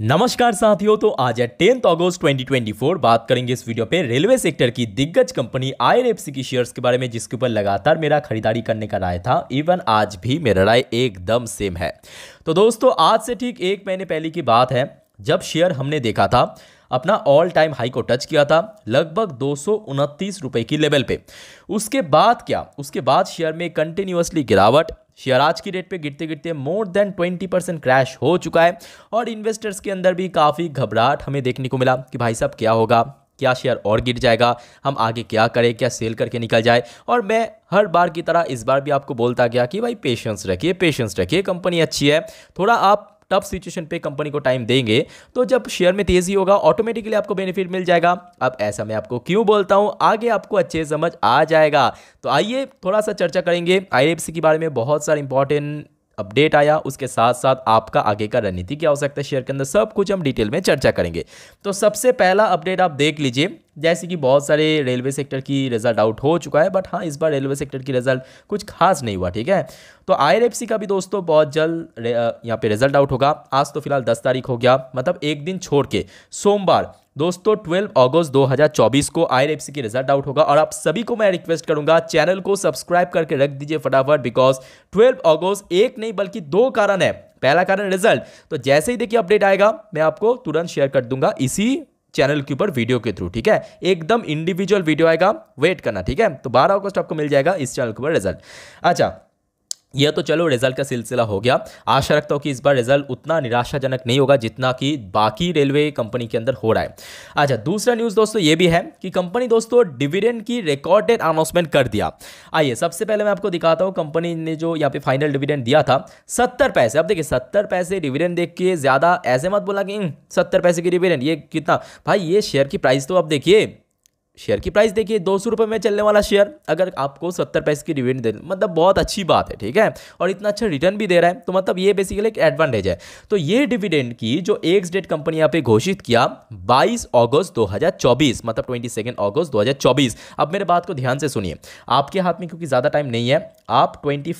नमस्कार साथियों तो आज है टेंथ अगस्त 2024 बात करेंगे इस वीडियो पे रेलवे सेक्टर की दिग्गज कंपनी आई की शेयर्स के बारे में जिसके ऊपर लगातार मेरा खरीदारी करने का राय था इवन आज भी मेरा राय एकदम सेम है तो दोस्तों आज से ठीक एक महीने पहले की बात है जब शेयर हमने देखा था अपना ऑल टाइम हाई को टच किया था लगभग दो रुपए की लेवल पे उसके बाद क्या उसके बाद शेयर में कंटिन्यूसली गिरावट शेयर आज की डेट पे गिरते गिरते मोर देन 20 परसेंट क्रैश हो चुका है और इन्वेस्टर्स के अंदर भी काफ़ी घबराहट हमें देखने को मिला कि भाई साहब क्या होगा क्या शेयर और गिर जाएगा हम आगे क्या करें क्या सेल करके निकल जाए और मैं हर बार की तरह इस बार भी आपको बोलता गया कि भाई पेशेंस रखिए पेशेंस रखिए कंपनी अच्छी है थोड़ा आप टफ सिचुएशन पे कंपनी को टाइम देंगे तो जब शेयर में तेज़ी होगा ऑटोमेटिकली आपको बेनिफिट मिल जाएगा अब ऐसा मैं आपको क्यों बोलता हूँ आगे आपको अच्छे समझ आ जाएगा तो आइए थोड़ा सा चर्चा करेंगे आई की बारे में बहुत सारे इंपॉर्टेंट अपडेट आया उसके साथ साथ आपका आगे का रणनीति क्या हो सकता है शेयर के अंदर सब कुछ हम डिटेल में चर्चा करेंगे तो सबसे पहला अपडेट आप देख लीजिए जैसे कि बहुत सारे रेलवे सेक्टर की रिजल्ट आउट हो चुका है बट हाँ इस बार रेलवे सेक्टर की रिजल्ट कुछ खास नहीं हुआ ठीक है तो आई का भी दोस्तों बहुत जल्द यहाँ पे रिजल्ट आउट होगा आज तो फिलहाल दस तारीख हो गया मतलब एक दिन छोड़ के सोमवार दोस्तों 12 अगस्त 2024 को आई की रिजल्ट आउट होगा और आप सभी को मैं रिक्वेस्ट करूंगा चैनल को सब्सक्राइब करके रख दीजिए फटाफट बिकॉज 12 अगस्त एक नहीं बल्कि दो कारण है पहला कारण रिजल्ट तो जैसे ही देखिए अपडेट आएगा मैं आपको तुरंत शेयर कर दूंगा इसी चैनल के ऊपर वीडियो के थ्रू ठीक है एकदम इंडिविजुअल वीडियो आएगा वेट करना ठीक है तो बारह अगस्त आपको मिल जाएगा इस चैनल के ऊपर रिजल्ट अच्छा यह तो चलो रिजल्ट का सिलसिला हो गया आशा रखता हूँ कि इस बार रिजल्ट उतना निराशाजनक नहीं होगा जितना कि बाकी रेलवे कंपनी के अंदर हो रहा है अच्छा दूसरा न्यूज़ दोस्तों ये भी है कि कंपनी दोस्तों डिविडेंड की रिकॉर्डेड अनाउंसमेंट कर दिया आइए सबसे पहले मैं आपको दिखाता हूँ कंपनी ने जो यहाँ पे फाइनल डिविडेंड दिया था सत्तर पैसे अब देखिए सत्तर पैसे डिविडेंड देख के ज़्यादा ऐसे मत बोला कि हम्म, सत्तर पैसे की डिविडेंड ये कितना भाई ये शेयर की प्राइस तो आप देखिए शेयर की प्राइस देखिए दो सौ में चलने वाला शेयर अगर आपको सत्तर पैसे की डिविडेंड दे मतलब बहुत अच्छी बात है ठीक है और इतना अच्छा रिटर्न भी दे रहा है तो मतलब ये बेसिकली एक एडवांटेज है तो ये डिविडेंड की जो एक्स डेट कंपनी यहाँ पे घोषित किया बाईस अगस्त दो मतलब ट्वेंटी अगस्त दो अब मेरे बात को ध्यान से सुनिए आपके हाथ में क्योंकि ज़्यादा टाइम नहीं है आप ट्वेंटी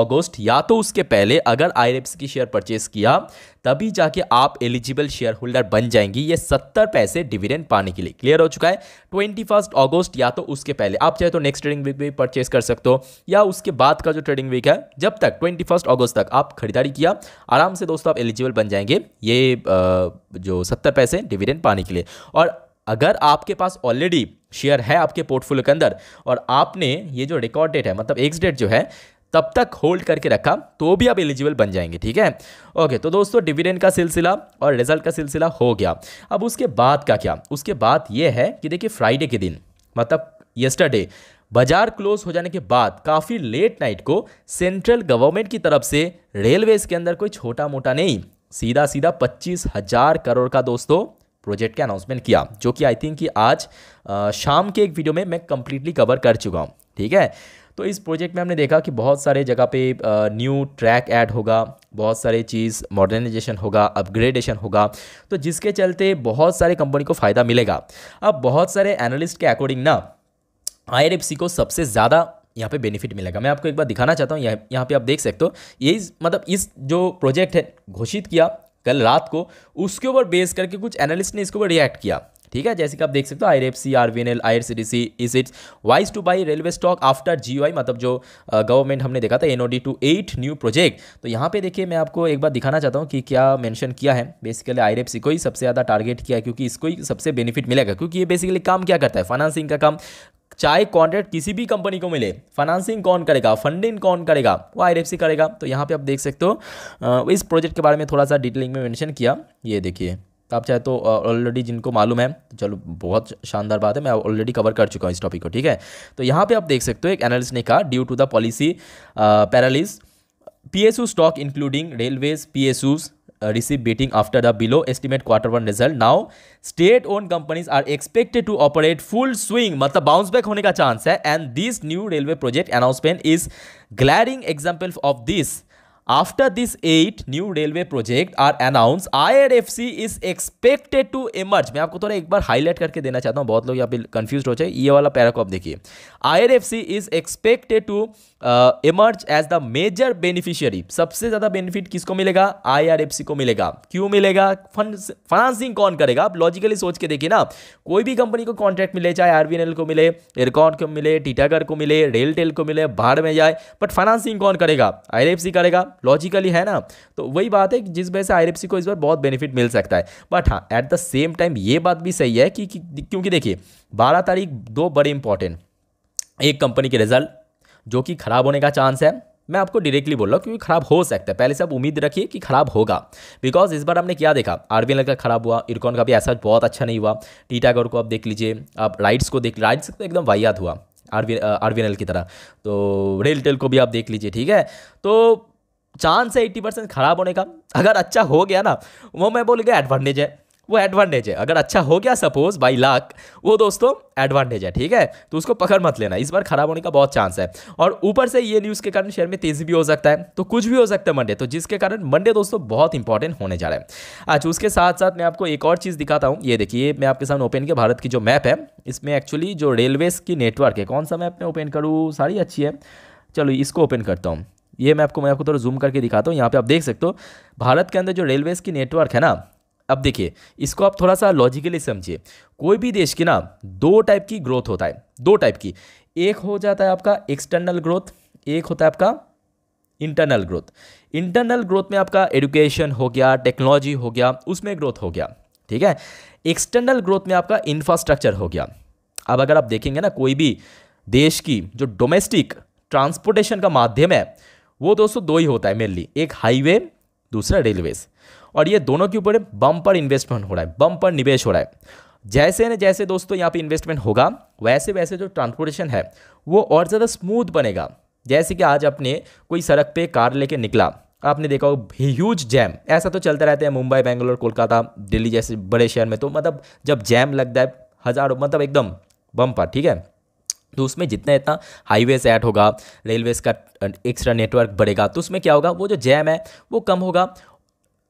अगस्त या तो उसके पहले अगर आई की शेयर परचेस किया तभी जाके आप एलिजिबल शेयर होल्डर बन जाएंगी ये सत्तर पैसे डिविडेंड पाने के लिए क्लियर हो चुका है ट्वेंटी ट्वेंटी फर्स्ट ऑगस्ट या तो उसके पहले आप चाहे तो नेक्स्ट ट्रेडिंग वीक भी परचेस कर सकते हो या उसके बाद का जो ट्रेडिंग वीक है जब तक ट्वेंटी फर्स्ट ऑगस्ट तक आप खरीदारी किया आराम से दोस्तों आप एलिजिबल बन जाएंगे ये जो सत्तर पैसे डिविडेंड पाने के लिए और अगर आपके पास ऑलरेडी शेयर है आपके पोर्टफोलियो के अंदर और आपने ये जो रिकॉर्ड डेट है मतलब एक्स डेट जो है तब तक होल्ड करके रखा तो भी आप एलिजिबल बन जाएंगे ठीक है ओके तो दोस्तों डिविडेंड का सिलसिला और रिजल्ट का सिलसिला हो गया अब उसके बाद का क्या उसके बाद ये है कि देखिए फ्राइडे के दिन मतलब येस्टरडे बाजार क्लोज हो जाने के बाद काफ़ी लेट नाइट को सेंट्रल गवर्नमेंट की तरफ से रेलवेज के अंदर कोई छोटा मोटा नहीं सीधा सीधा पच्चीस हजार करोड़ का दोस्तों प्रोजेक्ट का अनाउंसमेंट किया जो कि आई थिंक कि आज आ, शाम के एक वीडियो में मैं कंप्लीटली कवर कर चुका हूँ ठीक है तो इस प्रोजेक्ट में हमने देखा कि बहुत सारे जगह पे न्यू ट्रैक ऐड होगा बहुत सारे चीज़ मॉडर्नाइजेशन होगा अपग्रेडेशन होगा तो जिसके चलते बहुत सारे कंपनी को फ़ायदा मिलेगा अब बहुत सारे एनालिस्ट के अकॉर्डिंग ना आई को सबसे ज़्यादा यहाँ पे बेनिफिट मिलेगा मैं आपको एक बार दिखाना चाहता हूँ यहाँ यहाँ पर आप देख सकते हो यही मतलब इस जो प्रोजेक्ट है घोषित किया कल रात को उसके ऊपर बेस करके कुछ एनालिस्ट ने इसके ऊपर रिएक्ट किया ठीक है जैसे कि आप देख सकते हो I F C R V N L I R C D C is it's wise to buy railway stock after G Y मतलब जो गवर्नमेंट हमने देखा था N O D to eight new project तो यहाँ पे देखिए मैं आपको एक बार दिखाना चाहता हूँ कि क्या मैंशन किया है बेसिकली आई एफ सी को ही सबसे ज़्यादा टारगेट किया है क्योंकि इसको ही सबसे बेनिफिट मिलेगा क्योंकि ये बेसिकली काम क्या करता है फाइनेंसिंग का काम चाहे कॉन्ट्रैक्ट किसी भी कंपनी को मिले फाइनेंसिंग कौन करेगा फंडिंग कौन करेगा वो आई करेगा तो यहाँ पे आप देख सकते हो इस प्रोजेक्ट के बारे में थोड़ा सा डिटेलिंग में मेंशन किया ये देखिए तो आप चाहे तो ऑलरेडी जिनको मालूम है तो चलो बहुत शानदार बात है मैं ऑलरेडी कवर कर चुका हूँ इस टॉपिक को ठीक है तो यहाँ पर आप देख सकते हो एक एनालिस्ट ने कहा due to the policy paralysis PSU stock including railways PSUs receive beating after the below estimate quarter one result now state own companies are expected to operate full swing मतलब बाउंस बैक होने का chance है and this new railway project announcement is glaring example of this After this eight new railway project are announced, IRFC is expected to emerge. मैं आपको थोड़ा एक बार highlight करके देना चाहता हूँ बहुत लोग यहाँ पे कंफ्यूज हो जाए ये वाला पैराकॉप देखिए IRFC is expected to uh, emerge as the major beneficiary. सबसे ज़्यादा बेनिफिट किसको मिलेगा IRFC को मिलेगा क्यों मिलेगा फाइनेंसिंग कौन करेगा आप लॉजिकली सोच के देखिए ना कोई भी कंपनी को कॉन्ट्रैक्ट मिले चाहे आर को मिले एयरकॉन को मिले टीटागर को मिले रेलटेल को मिले बाहर में जाए बट फाइनेंसिंग कौन करेगा आई करेगा लॉजिकली है ना तो वही बात है जिस वजह से आई को इस बार बहुत बेनिफिट मिल सकता है बट हाँ एट द सेम टाइम ये बात भी सही है कि, कि क्योंकि देखिए बारह तारीख दो बड़े इंपॉर्टेंट एक कंपनी के रिजल्ट जो कि खराब होने का चांस है मैं आपको डायरेक्टली बोल रहा हूँ क्योंकि खराब हो सकता है पहले से आप उम्मीद रखिए कि खराब होगा बिकॉज इस बार हमने क्या देखा आरबीएल का खराब हुआ इरकॉन का भी ऐसा बहुत अच्छा नहीं हुआ टीटागर को आप देख लीजिए आप राइट्स को देख राइट्स तो एकदम वाहियात हुआ आर आरबीएल की तरह तो टेल को भी आप देख लीजिए ठीक है तो चांस है एट्टी परसेंट खराब होने का अगर अच्छा हो गया ना वो मैं गया एडवांटेज है वो एडवांटेज है अगर अच्छा हो गया सपोज बाई लाख वो दोस्तों एडवांटेज है ठीक है तो उसको पकड़ मत लेना इस बार खराब होने का बहुत चांस है और ऊपर से ये न्यूज़ के कारण शेयर में तेज़ी भी हो सकता है तो कुछ भी हो सकता है मंडे तो जिसके कारण मंडे दोस्तों बहुत इंपॉर्टेंट होने जा रहा है अच्छा उसके साथ साथ मैं आपको एक और चीज़ दिखाता हूँ ये देखिए मैं आपके सामने ओपन किया भारत की जो मैप है इसमें एक्चुअली जो रेलवेज़ की नेटवर्क है कौन सा मैप मैं ओपन करूँ सारी अच्छी है चलो इसको ओपन करता हूँ ये मैं आपको मैं आपको थोड़ा जूम करके दिखाता हूँ यहाँ पे आप देख सकते हो भारत के अंदर जो रेलवेज़ की नेटवर्क है ना अब देखिए इसको आप थोड़ा सा लॉजिकली समझिए कोई भी देश की ना दो टाइप की ग्रोथ होता है दो टाइप की एक हो जाता है आपका एक्सटर्नल ग्रोथ एक होता है आपका इंटरनल ग्रोथ इंटरनल ग्रोथ में आपका एडुकेशन हो गया टेक्नोलॉजी हो गया उसमें ग्रोथ हो गया ठीक है एक्सटर्नल ग्रोथ में आपका इंफ्रास्ट्रक्चर हो गया अब अगर आप देखेंगे ना कोई भी देश की जो डोमेस्टिक ट्रांसपोर्टेशन का माध्यम है वो दोस्तों दो ही होता है मेनली एक हाईवे दूसरा रेलवेज और ये दोनों के ऊपर बम पर इन्वेस्टमेंट हो रहा है बम पर निवेश हो रहा है जैसे न जैसे दोस्तों यहाँ पे इन्वेस्टमेंट होगा वैसे वैसे जो ट्रांसपोर्टेशन है वो और ज़्यादा स्मूथ बनेगा जैसे कि आज आपने कोई सड़क पे कार लेके निकला आपने देखा हो ह्यूज जैम ऐसा तो चलता रहता है मुंबई बेंगलोर कोलकाता दिल्ली जैसे बड़े शहर में तो मतलब जब जैम लगता है हज़ारों मतलब एकदम बम पर ठीक है तो उसमें जितना इतना हाईवेज ऐड होगा रेलवेज का एक्स्ट्रा नेटवर्क बढ़ेगा तो उसमें क्या होगा वो जो जैम है वो कम होगा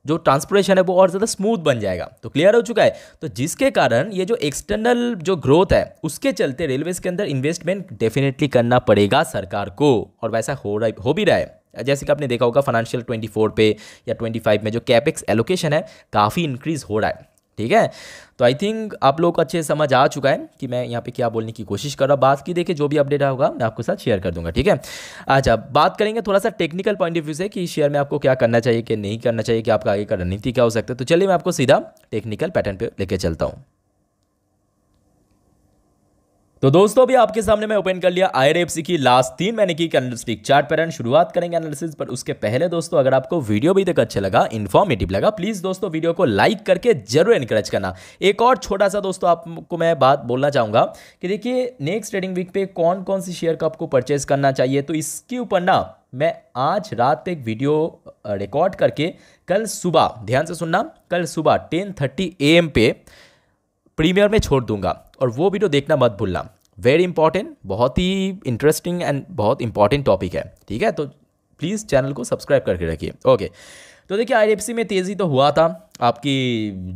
जो ट्रांसपोर्टेशन है वो और ज़्यादा स्मूथ बन जाएगा तो क्लियर हो चुका है तो जिसके कारण ये जो एक्सटर्नल जो ग्रोथ है उसके चलते रेलवेज के अंदर इन्वेस्टमेंट डेफिनेटली करना पड़ेगा सरकार को और वैसा हो रहा हो भी रहा है जैसे कि आपने देखा होगा फाइनेंशियल 24 पे या 25 में जो कैपेक्स एलोकेशन है काफ़ी इंक्रीज़ हो रहा है ठीक है तो आई थिंक आप लोग को अच्छे समझ आ चुका है कि मैं यहाँ पे क्या बोलने की कोशिश कर रहा हूँ बात की देखिए जो भी अपडेट होगा मैं आपके साथ शेयर कर दूंगा ठीक है अच्छा बात करेंगे थोड़ा सा टेक्निकल पॉइंट ऑफ व्यू से कि शेयर में आपको क्या करना चाहिए कि नहीं करना चाहिए कि आपका आगे का रणनीति क्या हो सकता है तो चलिए मैं आपको सीधा टेक्निकल पैटर्न पर लेकर चलता हूँ तो दोस्तों अभी आपके सामने मैं ओपन कर लिया आई की लास्ट तीन महीने की कैंडलस्टिक चार्ट पैटर्न शुरुआत करेंगे एनालिसिस पर उसके पहले दोस्तों अगर आपको वीडियो भी तक अच्छा लगा इन्फॉर्मेटिव लगा प्लीज़ दोस्तों वीडियो को लाइक करके जरूर इनकरेज करना एक और छोटा सा दोस्तों आपको मैं बात बोलना चाहूँगा कि देखिए नेक्स्ट ट्रेडिंग वीक पे कौन कौन सी शेयर का आपको परचेज करना चाहिए तो इसके ऊपर ना मैं आज रात एक वीडियो रिकॉर्ड करके कल सुबह ध्यान से सुनना कल सुबह टेन एम पे प्रीमियर में छोड़ दूंगा और वो वीडियो तो देखना मत भूलना वेरी इंपॉर्टेंट बहुत ही इंटरेस्टिंग एंड बहुत इंपॉर्टेंट टॉपिक है ठीक है तो प्लीज़ चैनल को सब्सक्राइब करके रखिए ओके तो देखिए आई में तेज़ी तो हुआ था आपकी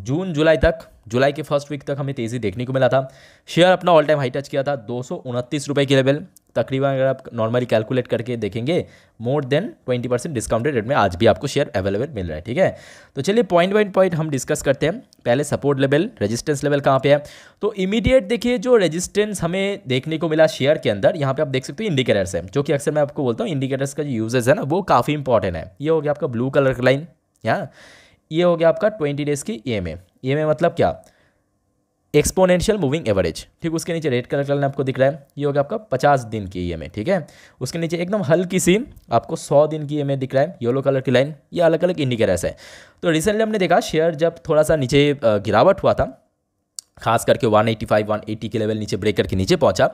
जून जुलाई तक जुलाई के फर्स्ट वीक तक हमें तेज़ी देखने को मिला था शेयर अपना ऑल टाइम हाई टच किया था दो सौ के लेवल तकरीबन अगर आप नॉर्मली कैलकुलेट करके देखेंगे more than twenty percent discounted rate में आज भी आपको शेयर अवेलेबल मिल रहा है ठीक है तो चलिए पॉइंट बाई पॉइंट हम डिस्कस करते हैं पहले सपोर्ट लेवल रेजिस्टेंस लेवल कहाँ पे है तो इमीडिएट देखिए जो रेजिस्टेंस हमें देखने को मिला शेयर के अंदर यहाँ पे आप देख सकते हो इंडिकेटर्स है जो कि अक्सर मैं आपको बोलता हूँ इंडिकेटर्स का जो यूजेज है ना वो काफ़ी इंपॉर्टेंट है ये हो गया आपका ब्लू कलर का लाइन यहाँ ये हो गया आपका ट्वेंटी डेज़ की ई एम मतलब क्या एक्सपोनेंशियल मूविंग एवरेज ठीक उसके नीचे रेड कलर कलर आपको दिख रहा है ये हो गया आपका पचास दिन की ई ठीक है उसके नीचे एकदम हल्की सी आपको सौ दिन की ई दिख रहा है येलो कलर की लाइन ये अलग अलग इंडिकेटर्स है तो रिसेंटली हमने देखा शेयर जब थोड़ा सा नीचे गिरावट हुआ था खास करके 185, 180 के लेवल नीचे ब्रेकर के नीचे पहुंचा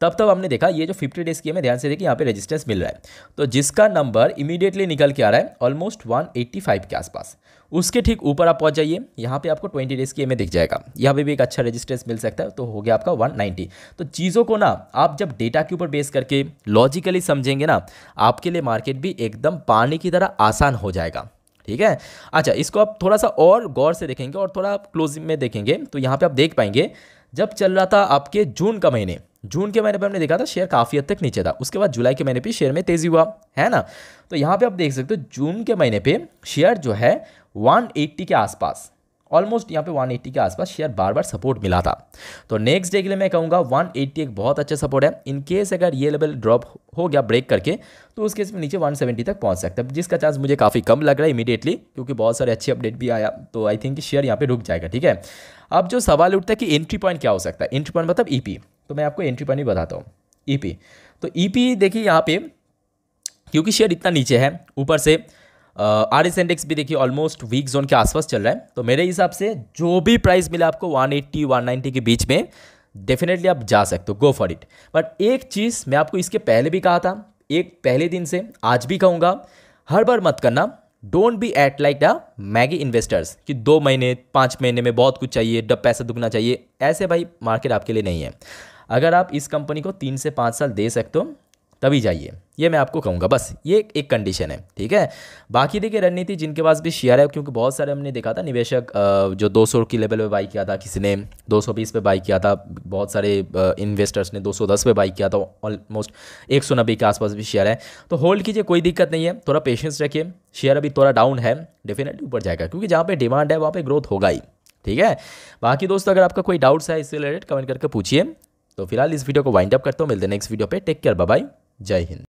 तब तब हमने देखा ये जो 50 डेज की है मैं ध्यान से देखिए यहाँ पे रेजिस्टेंस मिल रहा है तो जिसका नंबर इमीडिएटली निकल के आ रहा है ऑलमोस्ट 185 के आसपास उसके ठीक ऊपर आप पहुँच जाइए यहाँ पे आपको ट्वेंटी डेज़ की एम दिख जाएगा यहाँ पे भी एक अच्छा रेजिस्टेंस मिल सकता है तो हो गया आपका 190 तो चीज़ों को ना आप जब डेटा के ऊपर बेस करके लॉजिकली समझेंगे ना आपके लिए मार्केट भी एकदम पानी की तरह आसान हो जाएगा ठीक है अच्छा इसको आप थोड़ा सा और गौर से देखेंगे और थोड़ा आप क्लोजिंग में देखेंगे तो यहाँ पर आप देख पाएंगे जब चल रहा था आपके जून का महीने जून के महीने पर हमने देखा था शेयर काफ़ी हद तक नीचे था उसके बाद जुलाई के महीने पर शेयर में तेज़ी हुआ है ना तो यहाँ पे आप देख सकते हो जून के महीने पर शेयर जो है वन के आसपास ऑलमोस्ट यहाँ पे 180 के आसपास शेयर बार बार सपोर्ट मिला था तो नेक्स्ट डे के लिए मैं कहूँगा 180 एक बहुत अच्छा सपोर्ट है इन केस अगर ये लेवल ड्रॉप हो गया ब्रेक करके तो उस केस में नीचे 170 तक पहुँच सकता है जिसका चांस मुझे काफ़ी कम लग रहा है इमीडिएटली क्योंकि बहुत सारे अच्छे अपडेट भी आया तो आई थिंक शेयर यहाँ पर रुक जाएगा ठीक है अब जो सवाल उठता है कि एंट्री पॉइंट क्या हो सकता है एंट्री पॉइंट मतलब ई e तो मैं आपको एंट्री पॉइंट बताता हूँ ई e तो ई e देखिए यहाँ पे क्योंकि शेयर इतना नीचे है ऊपर से आर एस इंडेक्स भी देखिए ऑलमोस्ट वीक जोन के आसपास चल रहा है तो मेरे हिसाब से जो भी प्राइस मिला आपको 180 190 के बीच में डेफिनेटली आप जा सकते हो गो फॉर इट बट एक चीज़ मैं आपको इसके पहले भी कहा था एक पहले दिन से आज भी कहूँगा हर बार मत करना don't be at like the Maggi investors कि दो महीने पाँच महीने में बहुत कुछ चाहिए डब पैसा दुगना चाहिए ऐसे भाई मार्केट आपके लिए नहीं है अगर आप इस कंपनी को तीन से पाँच साल दे सकते हो तभी जाइए ये मैं आपको कहूँगा बस ये एक कंडीशन है ठीक है बाकी देखिए रणनीति जिनके पास भी शेयर है क्योंकि बहुत सारे हमने देखा था निवेशक जो 200 की लेवल पे बाई किया था किसी ने 220 पे बाई किया था बहुत सारे इन्वेस्टर्स ने 210 पे बाई किया था ऑलमोस्ट एक के आसपास भी शेयर है तो होल्ड कीजिए कोई दिक्कत नहीं है थोड़ा पेशेंस रखिए शेयर अभी थोड़ा डाउन है डेफिनेटली ऊपर जाएगा क्योंकि जहाँ पर डिमांड है वहाँ पर ग्रोथ होगा ही ठीक है बाकी दोस्तों अगर आपका कोई डाउट्स है इससे रिलेटेड कमेंट करके पूछिए तो फिलहाल इस वीडियो को वाइंड अप करता हूँ मिलते हैं नेक्स्ट वीडियो पे टेक केयर बाय जय हिंद